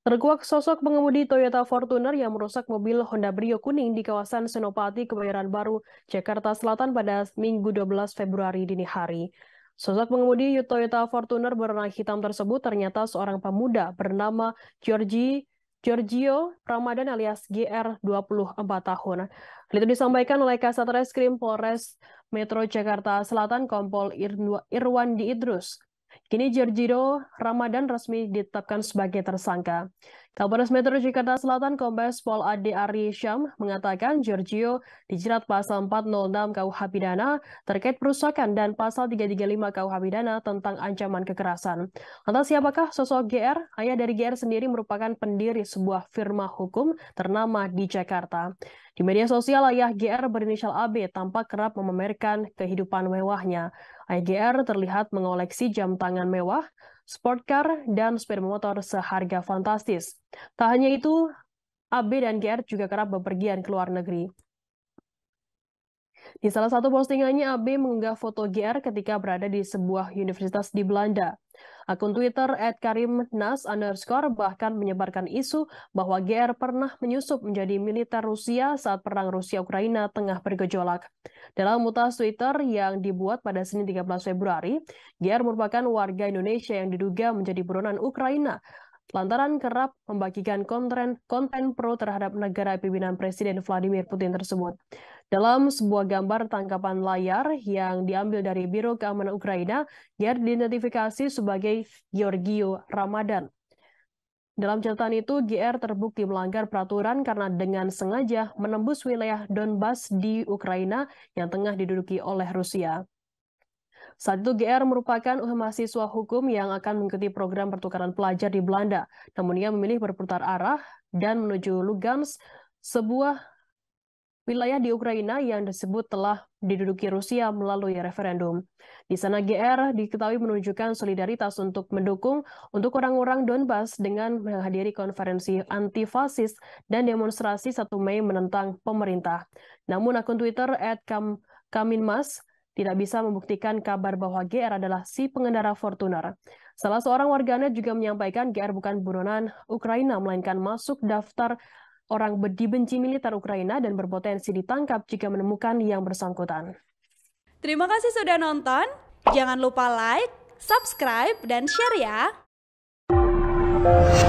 Terkuak sosok pengemudi Toyota Fortuner yang merusak mobil Honda Brio kuning di kawasan Senopati, Kebayoran Baru, Jakarta Selatan pada Minggu 12 Februari dini hari. Sosok pengemudi Toyota Fortuner berwarna hitam tersebut ternyata seorang pemuda bernama Georgie Giorgio Ramadan alias GR 24 tahun. Hal itu disampaikan oleh Kasat Reskrim Polres Metro Jakarta Selatan Kompol Irwan Diidrus Kini Jerjiro Ramadan resmi ditetapkan sebagai tersangka. Kapolres Metro Jakarta Selatan Kombes Pol Adi Ari Syam mengatakan Giorgio dijerat pasal 406 KUH pidana terkait perusakan dan pasal 335 KUH pidana tentang ancaman kekerasan. Lantas siapakah sosok GR? Ayah dari GR sendiri merupakan pendiri sebuah firma hukum ternama di Jakarta. Di media sosial, ayah GR berinisial AB tampak kerap memamerkan kehidupan mewahnya. Ayah GR terlihat mengoleksi jam tangan mewah, sport car, dan sepeda motor seharga fantastis. Tak hanya itu, AB dan GR juga kerap bepergian ke luar negeri. Di salah satu postingannya, AB mengunggah foto GR ketika berada di sebuah universitas di Belanda. Akun Twitter @karimnas underscore bahkan menyebarkan isu bahwa GR pernah menyusup menjadi militer Rusia saat perang Rusia-Ukraina tengah bergejolak. Dalam mutas Twitter yang dibuat pada Senin 13 Februari, GR merupakan warga Indonesia yang diduga menjadi buronan Ukraina lantaran kerap membagikan konten, konten pro terhadap negara pimpinan Presiden Vladimir Putin tersebut. Dalam sebuah gambar tangkapan layar yang diambil dari Biro Keamanan Ukraina, GR diidentifikasi sebagai Georgio Ramadan. Dalam catatan itu, GR terbukti melanggar peraturan karena dengan sengaja menembus wilayah Donbas di Ukraina yang tengah diduduki oleh Rusia. Saat itu GR merupakan mahasiswa hukum yang akan mengikuti program pertukaran pelajar di Belanda. Namun ia memilih berputar arah dan menuju Lugansk, sebuah wilayah di Ukraina yang disebut telah diduduki Rusia melalui referendum. Di sana GR diketahui menunjukkan solidaritas untuk mendukung untuk orang-orang Donbas dengan menghadiri konferensi antifasis dan demonstrasi 1 Mei menentang pemerintah. Namun akun Twitter @kaminmas tidak bisa membuktikan kabar bahwa GR adalah si pengendara Fortuner. Salah seorang warganet juga menyampaikan GR bukan buronan Ukraina, melainkan masuk daftar orang dibenci militer Ukraina dan berpotensi ditangkap jika menemukan yang bersangkutan. Terima kasih sudah nonton. Jangan lupa like, subscribe, dan share ya.